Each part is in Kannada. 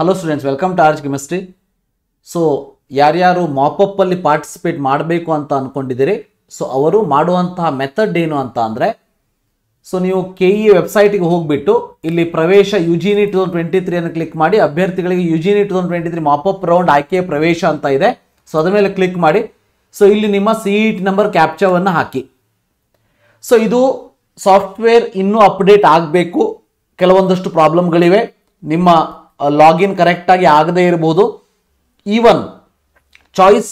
hello students welcome to org chemistry so ಯಾರ್ಯಾರು ಮಾಪಪ್ಪಲ್ಲಿ ಪಾರ್ಟಿಸಿಪೇಟ್ ಮಾಡಬೇಕು ಅಂತ ಅಂದ್ಕೊಂಡಿದ್ದೀರಿ ಸೊ ಅವರು ಮಾಡುವಂತಹ ಮೆಥಡ್ ಏನು ಅಂತ ಅಂದರೆ ಸೊ ನೀವು ಕೆ ಇ e ವೆಬ್ಸೈಟಿಗೆ ಹೋಗಿಬಿಟ್ಟು ಇಲ್ಲಿ ಪ್ರವೇಶ U G NEET two thousand twenty ತ್ರೀಯನ್ನು ಕ್ಲಿಕ್ ಮಾಡಿ ಅಭ್ಯರ್ಥಿಗಳಿಗೆ U G NEET two twenty three mop up round ಆಯ್ಕೆ ಪ್ರವೇಶ ಅಂತ ಇದೆ ಸೊ ಅದರ ಮೇಲೆ ಕ್ಲಿಕ್ ಮಾಡಿ ಸೊ ಇಲ್ಲಿ ನಿಮ್ಮ ಸಿ ಇ ಟಿ ನಂಬರ್ ಕ್ಯಾಪ್ಚರ್ವನ್ನು ಹಾಕಿ ಸೊ ಇದು ಸಾಫ್ಟ್ವೇರ್ ಇನ್ನೂ ಅಪ್ಡೇಟ್ ಆಗಬೇಕು ಕೆಲವೊಂದಷ್ಟು ಪ್ರಾಬ್ಲಮ್ಗಳಿವೆ ನಿಮ್ಮ ಲಾಗಿನ್ ಕರೆಕ್ಟಾಗಿ ಆಗದೇ ಇರಬಹುದು ಈವನ್ ಚಾಯ್ಸ್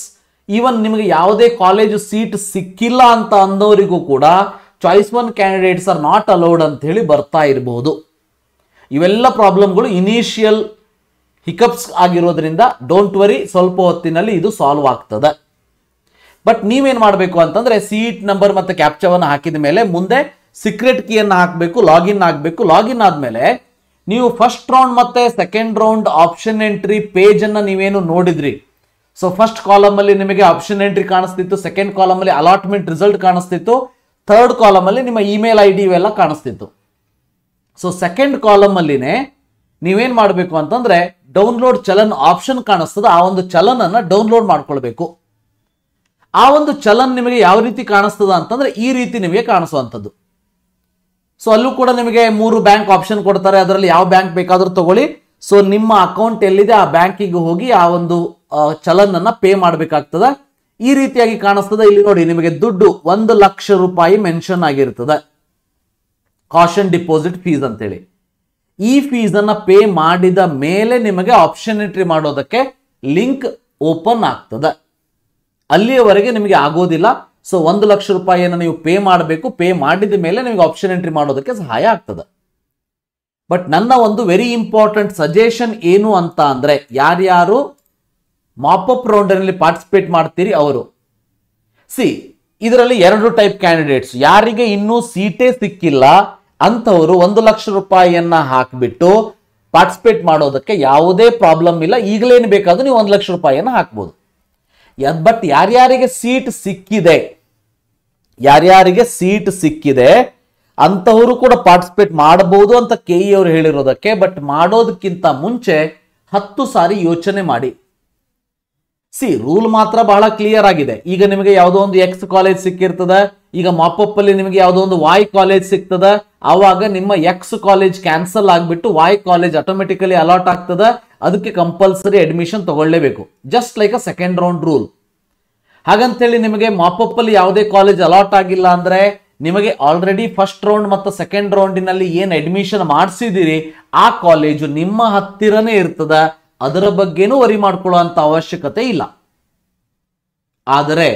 ಈವನ್ ನಿಮಗೆ ಯಾವುದೇ ಕಾಲೇಜು ಸೀಟ್ ಸಿಕ್ಕಿಲ್ಲ ಅಂತ ಅಂದವರಿಗೂ ಕೂಡ choice one candidates are not allowed ಅಂತ ಹೇಳಿ ಬರ್ತಾ ಇರಬಹುದು ಇವೆಲ್ಲ ಪ್ರಾಬ್ಲಮ್ಗಳು ಇನಿಷಿಯಲ್ ಹಿಕಪ್ಸ್ ಆಗಿರೋದ್ರಿಂದ ಡೋಂಟ್ ವರಿ ಸ್ವಲ್ಪ ಹೊತ್ತಿನಲ್ಲಿ ಇದು ಸಾಲ್ವ್ ಆಗ್ತದೆ ಬಟ್ ನೀವೇನು ಮಾಡಬೇಕು ಅಂತಂದರೆ ಸೀಟ್ ನಂಬರ್ ಮತ್ತು ಕ್ಯಾಪ್ಚವನ್ನು ಹಾಕಿದ ಮೇಲೆ ಮುಂದೆ ಸೀಕ್ರೆಟ್ ಕೀಯನ್ನು ಹಾಕಬೇಕು ಲಾಗಿನ್ ಆಗಬೇಕು ಲಾಗಿನ್ ಆದಮೇಲೆ ನೀವು ಫಸ್ಟ್ ರೌಂಡ್ ಮತ್ತೆ second round option entry page ಅನ್ನ ನೀವೇನು ನೋಡಿದ್ರಿ ಸೊ ಫಸ್ಟ್ ಕಾಲಮ್ ಅಲ್ಲಿ ನಿಮಗೆ ಆಪ್ಷನ್ ಎಂಟ್ರಿ ಕಾಣಿಸ್ತಿತ್ತು ಸೆಕೆಂಡ್ ಕಾಲಮ್ ಅಲ್ಲಿ ಅಲಾಟ್ಮೆಂಟ್ ರಿಸಲ್ಟ್ ಕಾಣಿಸ್ತಿತ್ತು ಥರ್ಡ್ ಕಾಲಮ್ ಅಲ್ಲಿ ನಿಮ್ಮ ಇಮೇಲ್ ಐ ಡಿ ಇವೆಲ್ಲ ಕಾಣಿಸ್ತಿತ್ತು ಸೊ ಸೆಕೆಂಡ್ ಕಾಲಮ್ ಅಲ್ಲಿನೇ ನೀವೇನ್ ಮಾಡಬೇಕು ಅಂತಂದ್ರೆ ಡೌನ್ಲೋಡ್ ಚಲನ್ ಆಪ್ಷನ್ ಕಾಣಿಸ್ತದೆ ಆ ಒಂದು ಚಲನ್ ಅನ್ನ ಡೌನ್ಲೋಡ್ ಮಾಡ್ಕೊಳ್ಬೇಕು ಆ ಒಂದು ಚಲನ್ ನಿಮಗೆ ಯಾವ ರೀತಿ ಕಾಣಿಸ್ತದ ಅಂತಂದ್ರೆ ಈ ರೀತಿ ನಿಮಗೆ ಕಾಣಿಸುವಂಥದ್ದು ಸೊ ಅಲ್ಲೂ ಕೂಡ ನಿಮಗೆ ಮೂರು ಬ್ಯಾಂಕ್ ಆಪ್ಷನ್ ಕೊಡ್ತಾರೆ ಅದರಲ್ಲಿ ಯಾವ ಬ್ಯಾಂಕ್ ಬೇಕಾದರೂ ತಗೊಳ್ಳಿ ಸೊ ನಿಮ್ಮ ಅಕೌಂಟ್ ಎಲ್ಲಿದೆ ಆ ಬ್ಯಾಂಕಿಗೆ ಹೋಗಿ ಆ ಒಂದು ಚಲನ್ ಪೇ ಮಾಡಬೇಕಾಗ್ತದೆ ಈ ರೀತಿಯಾಗಿ ಕಾಣಿಸ್ತದೆ ಇಲ್ಲಿ ನೋಡಿ ನಿಮಗೆ ದುಡ್ಡು ಒಂದು ಲಕ್ಷ ರೂಪಾಯಿ ಮೆನ್ಷನ್ ಆಗಿರ್ತದೆ ಕಾಷನ್ ಡಿಪಾಸಿಟ್ ಫೀಸ್ ಅಂತೇಳಿ ಈ ಫೀಸ್ ಅನ್ನ ಪೇ ಮಾಡಿದ ಮೇಲೆ ನಿಮಗೆ ಆಪ್ಷನ್ ಎಂಟ್ರಿ ಮಾಡೋದಕ್ಕೆ ಲಿಂಕ್ ಓಪನ್ ಆಗ್ತದೆ ಅಲ್ಲಿಯವರೆಗೆ ನಿಮಗೆ ಆಗೋದಿಲ್ಲ ಸೊ ಒಂದು ಲಕ್ಷ ರೂಪಾಯಿಯನ್ನು ನೀವು ಪೇ ಮಾಡಬೇಕು ಪೇ ಮಾಡಿದ ಮೇಲೆ ನಿಮಗೆ ಆಪ್ಷನ್ ಎಂಟ್ರಿ ಮಾಡೋದಕ್ಕೆ ಸಹಾಯ ಆಗ್ತದೆ ಬಟ್ ನನ್ನ ಒಂದು ವೆರಿ ಇಂಪಾರ್ಟೆಂಟ್ ಸಜೆಷನ್ ಏನು ಅಂತ ಅಂದರೆ ಯಾರ್ಯಾರು ಮಾಪಪ್ ರೌಂಡಲ್ಲಿ ಪಾರ್ಟಿಸಿಪೇಟ್ ಮಾಡ್ತೀರಿ ಅವರು ಸಿ ಇದರಲ್ಲಿ ಎರಡು ಟೈಪ್ ಕ್ಯಾಂಡಿಡೇಟ್ಸ್ ಯಾರಿಗೆ ಇನ್ನೂ ಸೀಟೇ ಸಿಕ್ಕಿಲ್ಲ ಅಂಥವರು ಒಂದು ಲಕ್ಷ ರೂಪಾಯಿಯನ್ನ ಹಾಕಿಬಿಟ್ಟು ಪಾರ್ಟಿಸಿಪೇಟ್ ಮಾಡೋದಕ್ಕೆ ಯಾವುದೇ ಪ್ರಾಬ್ಲಮ್ ಇಲ್ಲ ಈಗಲೇನು ಬೇಕಾದರೂ ನೀವು ಒಂದು ಲಕ್ಷ ರೂಪಾಯಿಯನ್ನು ಹಾಕ್ಬೋದು ಬಟ್ ಯಾರ್ಯಾರಿಗೆ ಸೀಟ್ ಸಿಕ್ಕಿದೆ ಯಾರ್ಯಾರಿಗೆ ಸೀಟ್ ಸಿಕ್ಕಿದೆ ಅಂತವರು ಕೂಡ ಪಾರ್ಟಿಸಿಪೇಟ್ ಮಾಡಬಹುದು ಅಂತ ಕೆ ಇ e ಅವರು ಹೇಳಿರೋದಕ್ಕೆ ಬಟ್ ಮಾಡೋದಕ್ಕಿಂತ ಮುಂಚೆ ಹತ್ತು ಸಾರಿ ಯೋಚನೆ ಮಾಡಿ ಸಿ ರೂಲ್ ಮಾತ್ರ ಬಹಳ ಕ್ಲಿಯರ್ ಆಗಿದೆ ಈಗ ನಿಮಗೆ ಯಾವುದೋ ಒಂದು ಎಕ್ಸ್ ಕಾಲೇಜ್ ಸಿಕ್ಕಿರ್ತದ ಈಗ ಮಾಪಪ್ಪಲ್ಲಿ ಅಲ್ಲಿ ನಿಮಗೆ ಯಾವುದೋ ಒಂದು ವಾಯ್ ಕಾಲೇಜ್ ಸಿಗ್ತದ ಆವಾಗ ನಿಮ್ಮ ಎಕ್ಸ್ ಕಾಲೇಜ್ ಕ್ಯಾನ್ಸಲ್ ಆಗ್ಬಿಟ್ಟು ವಾಯ್ ಕಾಲೇಜ್ ಆಟೋಮೆಟಿಕಲಿ ಅಲಾಟ್ ಆಗ್ತದ ಅದಕ್ಕೆ ಕಂಪಲ್ಸರಿ ಅಡ್ಮಿಷನ್ ತಗೊಳ್ಳೇಬೇಕು just like a second round rule ಹಾಗಂತ ಹೇಳಿ ನಿಮಗೆ ಮಾಪಪ್ಪಲ್ಲಿ ಯಾವುದೇ ಕಾಲೇಜ್ ಅಲಾಟ್ ಆಗಿಲ್ಲ ಅಂದರೆ ನಿಮಗೆ ಆಲ್ರೆಡಿ ಫಸ್ಟ್ ರೌಂಡ್ ಮತ್ತು ಸೆಕೆಂಡ್ ರೌಂಡಿನಲ್ಲಿ ಏನು ಅಡ್ಮಿಷನ್ ಮಾಡಿಸಿದ್ದೀರಿ ಆ ಕಾಲೇಜು ನಿಮ್ಮ ಹತ್ತಿರನೇ ಇರ್ತದ ಅದರ ಬಗ್ಗೆನೂ ವರಿ ಮಾಡಿಕೊಳ್ಳುವಂತ ಅವಶ್ಯಕತೆ ಇಲ್ಲ ಆದರೆ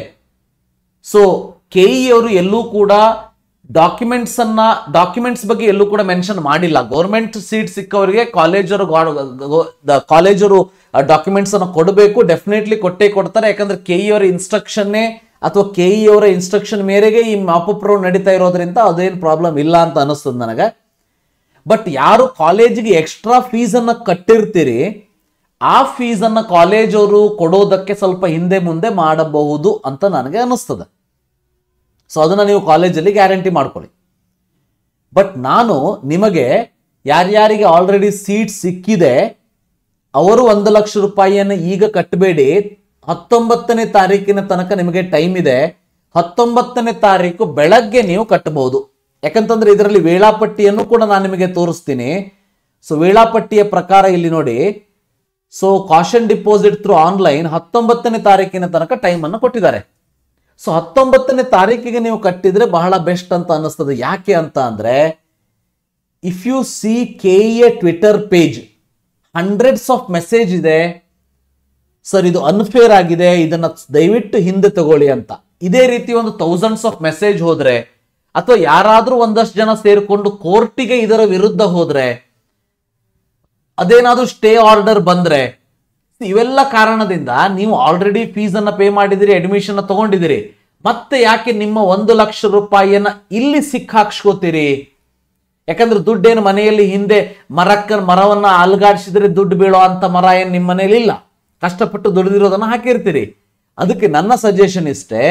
ಸೊ ಕೆ e ಅವರು ಎಲ್ಲೂ ಕೂಡ ಡಾಕ್ಯುಮೆಂಟ್ಸ್ ಅನ್ನ ಡಾಕ್ಯುಮೆಂಟ್ಸ್ ಬಗ್ಗೆ ಎಲ್ಲೂ ಕೂಡ ಮೆನ್ಷನ್ ಮಾಡಿಲ್ಲ ಗೌರ್ಮೆಂಟ್ ಸೀಟ್ ಸಿಕ್ಕವರಿಗೆ ಕಾಲೇಜರು ಕಾಲೇಜರು ಡಾಕ್ಯುಮೆಂಟ್ಸ್ ಅನ್ನು ಕೊಡಬೇಕು ಡೆಫಿನೆಟ್ಲಿ ಕೊಟ್ಟೇ ಕೊಡ್ತಾರೆ ಯಾಕಂದ್ರೆ ಕೆ ಇ e ಅವರ ಇನ್ಸ್ಟ್ರಕ್ಷನ್ನೇ ಅಥವಾ ಕೆ ಇ e ಅವರ ಇನ್ಸ್ಟ್ರಕ್ಷನ್ ಮೇರೆಗೆ ಈ ಮಾಪ್ ಅಪ್ರೂವ್ ನಡೀತಾ ಇರೋದ್ರಿಂದ ಅದೇನು ಪ್ರಾಬ್ಲಮ್ ಇಲ್ಲ ಅಂತ ಅನಿಸ್ತದೆ ನನಗೆ ಬಟ್ ಯಾರು ಕಾಲೇಜಿಗೆ ಎಕ್ಸ್ಟ್ರಾ ಫೀಸನ್ನು ಕಟ್ಟಿರ್ತೀರಿ ಆ ಫೀಸನ್ನು ಕಾಲೇಜವರು ಕೊಡೋದಕ್ಕೆ ಸ್ವಲ್ಪ ಹಿಂದೆ ಮುಂದೆ ಮಾಡಬಹುದು ಅಂತ ನನಗೆ ಅನಿಸ್ತದೆ ಸೊ ಅದನ್ನು ನೀವು ಕಾಲೇಜಲ್ಲಿ ಗ್ಯಾರಂಟಿ ಮಾಡ್ಕೊಳ್ಳಿ ಬಟ್ ನಾನು ನಿಮಗೆ ಯಾರ್ಯಾರಿಗೆ ಆಲ್ರೆಡಿ ಸೀಟ್ ಸಿಕ್ಕಿದೆ ಅವರು ಒಂದು ಲಕ್ಷ ರೂಪಾಯಿಯನ್ನು ಈಗ ಕಟ್ಟಬೇಡಿ ಹತ್ತೊಂಬತ್ತನೇ ತಾರೀಕಿನ ತನಕ ನಿಮಗೆ ಟೈಮ್ ಇದೆ ಹತ್ತೊಂಬತ್ತನೇ ತಾರೀಕು ಬೆಳಗ್ಗೆ ನೀವು ಕಟ್ಟಬಹುದು ಯಾಕಂತಂದ್ರೆ ಇದರಲ್ಲಿ ವೇಳಾಪಟ್ಟಿಯನ್ನು ಕೂಡ ನಾನು ನಿಮಗೆ ತೋರಿಸ್ತೀನಿ ಸೊ ವೇಳಾಪಟ್ಟಿಯ ಪ್ರಕಾರ ಇಲ್ಲಿ ನೋಡಿ so caution deposit through online ಹತ್ತೊಂಬತ್ತನೇ ತಾರೀಕಿನ ತನಕ ಟೈಮ್ ಅನ್ನು ಕೊಟ್ಟಿದ್ದಾರೆ ಸೊ ಹತ್ತೊಂಬತ್ತನೇ ತಾರೀಕಿಗೆ ನೀವು ಕಟ್ಟಿದ್ರೆ ಬಹಳ ಬೆಸ್ಟ್ ಅಂತ ಅನ್ನಿಸ್ತದೆ ಯಾಕೆ ಅಂತ ಅಂದ್ರೆ if you see K A Twitter page hundreds of message ಇದೆ ಸರ್ ಇದು ಅನ್ಫೇರ್ ಆಗಿದೆ ಇದನ್ನ ದಯವಿಟ್ಟು ಹಿಂದೆ ತಗೊಳ್ಳಿ ಅಂತ ಇದೇ ರೀತಿ ಒಂದು ಥೌಸಂಡ್ಸ್ ಆಫ್ ಮೆಸೇಜ್ ಹೋದ್ರೆ ಅಥವಾ ಯಾರಾದ್ರೂ ಒಂದಷ್ಟು ಜನ ಸೇರಿಕೊಂಡು ಕೋರ್ಟಿಗೆ ಇದರ ವಿರುದ್ಧ ಹೋದ್ರೆ ಅದೇನಾದ್ರೂ ಸ್ಟೇ ಆರ್ಡರ್ ಬಂದ್ರೆ ಇವೆಲ್ಲ ಕಾರಣದಿಂದ ನೀವು ಆಲ್ರೆಡಿ ಫೀಸ್ ಅನ್ನ ಪೇ ಮಾಡಿದಿರಿ ಅಡ್ಮಿಷನ್ ತಗೊಂಡಿದ್ದೀರಿ ಮತ್ತೆ ಯಾಕೆ ನಿಮ್ಮ ಒಂದು ಲಕ್ಷ ರೂಪಾಯಿಯನ್ನ ಇಲ್ಲಿ ಸಿಕ್ಕಾಕ್ಸ್ಕೋತೀರಿ ಯಾಕಂದ್ರೆ ದುಡ್ಡೇನು ಮನೆಯಲ್ಲಿ ಹಿಂದೆ ಮರಕ್ಕ ಮರವನ್ನ ಅಲ್ಗಾಡಿಸಿದ್ರೆ ದುಡ್ಡು ಬೀಳೋ ಅಂತ ಮರ ಏನು ನಿಮ್ಮ ಮನೆಯಲ್ಲಿ ಇಲ್ಲ ಕಷ್ಟಪಟ್ಟು ದುಡಿದಿರೋದನ್ನು ಹಾಕಿರ್ತೀರಿ ಅದಕ್ಕೆ ನನ್ನ ಸಜೆಷನ್ ಇಷ್ಟೇ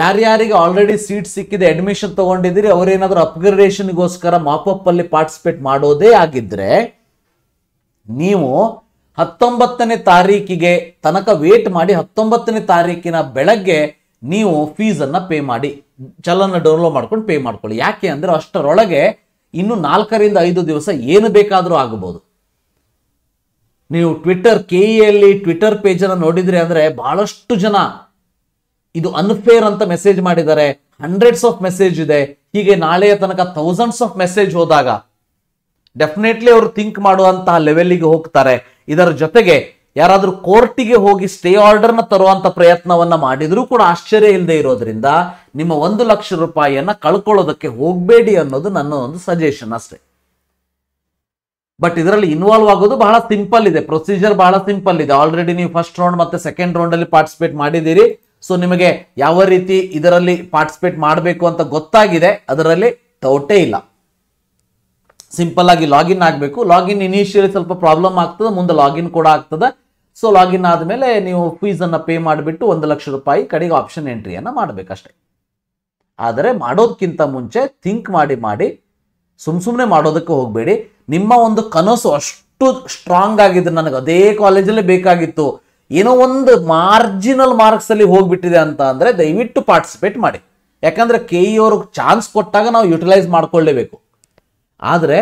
ಯಾರ್ಯಾರಿಗೆ ಆಲ್ರೆಡಿ ಸೀಟ್ ಸಿಕ್ಕಿದೆ ಅಡ್ಮಿಷನ್ ತಗೊಂಡಿದಿರಿ ಅವರೇನಾದರೂ ಅಪ್ಗ್ರೇಡೇಷನ್ಗೋಸ್ಕರ ಮಾಪಪ್ ಅಲ್ಲಿ ಪಾರ್ಟಿಸಿಪೇಟ್ ಮಾಡೋದೇ ಆಗಿದ್ರೆ ನೀವು ಹತ್ತೊಂಬತ್ತನೇ ತಾರೀಕಿಗೆ ತನಕ ವೇಟ್ ಮಾಡಿ ಹತ್ತೊಂಬತ್ತನೇ ತಾರೀಕಿನ ಬೆಳಗ್ಗೆ ನೀವು ಫೀಸನ್ನ ಪೇ ಮಾಡಿ ಚಲನ ಡೌನ್ಲೋಡ್ ಮಾಡ್ಕೊಂಡು ಪೇ ಮಾಡ್ಕೊಳ್ಳಿ ಯಾಕೆ ಅಂದ್ರೆ ಅಷ್ಟರೊಳಗೆ ಇನ್ನು ನಾಲ್ಕರಿಂದ ಐದು ದಿವಸ ಏನು ಬೇಕಾದರೂ ಆಗಬಹುದು ನೀವು ಟ್ವಿಟ್ಟರ್ ಕೆ ಟ್ವಿಟರ್ ಟ್ವಿಟ್ಟರ್ ಪೇಜನ್ನು ನೋಡಿದರೆ ಅಂದರೆ ಬಹಳಷ್ಟು ಜನ ಇದು ಅನ್ಫೇರ್ ಅಂತ ಮೆಸೇಜ್ ಮಾಡಿದ್ದಾರೆ ಹಂಡ್ರೆಡ್ಸ್ ಆಫ್ ಮೆಸೇಜ್ ಇದೆ ಹೀಗೆ ನಾಳೆಯ ತನಕ ಥೌಸಂಡ್ಸ್ ಆಫ್ ಮೆಸೇಜ್ ಹೋದಾಗ ಡೆಫಿನೆಟ್ಲಿ ಅವರು ಥಿಂಕ್ ಮಾಡುವಂತಹ ಲೆವೆಲ್ಗೆ ಹೋಗ್ತಾರೆ ಇದರ ಜೊತೆಗೆ ಯಾರಾದರೂ ಕೋರ್ಟಿಗೆ ಹೋಗಿ ಸ್ಟೇ ಆರ್ಡರ್ನ ತರುವಂಥ ಪ್ರಯತ್ನವನ್ನು ಮಾಡಿದರೂ ಕೂಡ ಆಶ್ಚರ್ಯ ಇಲ್ಲದೆ ಇರೋದ್ರಿಂದ ನಿಮ್ಮ ಒಂದು ಲಕ್ಷ ರೂಪಾಯಿಯನ್ನು ಕಳ್ಕೊಳ್ಳೋದಕ್ಕೆ ಹೋಗಬೇಡಿ ಅನ್ನೋದು ನನ್ನ ಒಂದು ಸಜೆಷನ್ ಅಷ್ಟೇ ಬಟ್ ಇದರಲ್ಲಿ ಇನ್ವಾಲ್ವ್ ಆಗೋದು ಬಹಳ ಸಿಂಪಲ್ ಇದೆ ಪ್ರೊಸೀಜರ್ ಬಹಳ ಸಿಂಪಲ್ ಇದೆ ಆಲ್ರೆಡಿ ನೀವು ಫಸ್ಟ್ ರೌಂಡ್ ಮತ್ತೆ ಸೆಕೆಂಡ್ ರೌಂಡಲ್ಲಿ ಪಾರ್ಟಿಸಿಪೇಟ್ ಮಾಡಿದ್ದೀರಿ ಸೊ ನಿಮಗೆ ಯಾವ ರೀತಿ ಇದರಲ್ಲಿ ಪಾರ್ಟಿಸಿಪೇಟ್ ಮಾಡಬೇಕು ಅಂತ ಗೊತ್ತಾಗಿದೆ ಅದರಲ್ಲಿ ಡೌಟೇ ಇಲ್ಲ ಸಿಂಪಲ್ ಆಗಿ ಲಾಗಿನ್ ಆಗಬೇಕು ಲಾಗಿನ್ ಇನಿಷಿಯಲಿ ಸ್ವಲ್ಪ ಪ್ರಾಬ್ಲಮ್ ಆಗ್ತದೆ ಮುಂದೆ ಲಾಗಿನ್ ಕೂಡ ಆಗ್ತದೆ ಸೊ ಲಾಗಿನ್ ಆದಮೇಲೆ ನೀವು ಫೀಸನ್ನು ಪೇ ಮಾಡಿಬಿಟ್ಟು ಒಂದು ಲಕ್ಷ ರೂಪಾಯಿ ಕಡೆಗೆ ಆಪ್ಷನ್ ಎಂಟ್ರಿಯನ್ನು ಮಾಡಬೇಕಷ್ಟೆ ಆದರೆ ಮಾಡೋದಕ್ಕಿಂತ ಮುಂಚೆ ಥಿಂಕ್ ಮಾಡಿ ಮಾಡಿ ಸುಮ್ ಸುಮ್ಮನೆ ಮಾಡೋದಕ್ಕೆ ಹೋಗಬೇಡಿ ನಿಮ್ಮ ಒಂದು ಕನಸು ಅಷ್ಟು ಸ್ಟ್ರಾಂಗ್ ಆಗಿದ್ದು ನನಗೆ ಅದೇ ಕಾಲೇಜಲ್ಲೇ ಬೇಕಾಗಿತ್ತು ಏನೋ ಒಂದು ಮಾರ್ಜಿನಲ್ ಮಾರ್ಕ್ಸಲ್ಲಿ ಹೋಗ್ಬಿಟ್ಟಿದೆ ಅಂತ ಅಂದರೆ ದಯವಿಟ್ಟು ಪಾರ್ಟಿಸಿಪೇಟ್ ಮಾಡಿ ಯಾಕಂದರೆ ಕೆ ಚಾನ್ಸ್ ಕೊಟ್ಟಾಗ ನಾವು ಯುಟಿಲೈಸ್ ಮಾಡ್ಕೊಳ್ಳೇಬೇಕು ಆದರೆ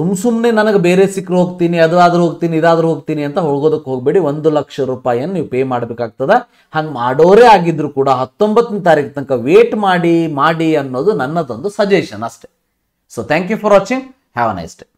ಸುಮ್ಮ ಸುಮ್ಮನೆ ನನಗೆ ಬೇರೆ ಸಿಕ್ಕರು ಹೋಗ್ತೀನಿ ಅದು ಆದರೂ ಹೋಗ್ತೀನಿ ಇದಾದರೂ ಹೋಗ್ತೀನಿ ಅಂತ ಹೋಗೋದಕ್ಕೆ ಹೋಗಬೇಡಿ ಒಂದು ಲಕ್ಷ ರೂಪಾಯಿಯನ್ನು ನೀವು ಪೇ ಮಾಡಬೇಕಾಗ್ತದೆ ಹಂಗೆ ಮಾಡೋರೇ ಆಗಿದ್ರು ಕೂಡ ಹತ್ತೊಂಬತ್ತನೇ ತಾರೀಕು ತನಕ ವೇಟ್ ಮಾಡಿ ಮಾಡಿ ಅನ್ನೋದು ನನ್ನದೊಂದು ಸಜೆಷನ್ ಅಷ್ಟೇ so thank you for watching have a nice day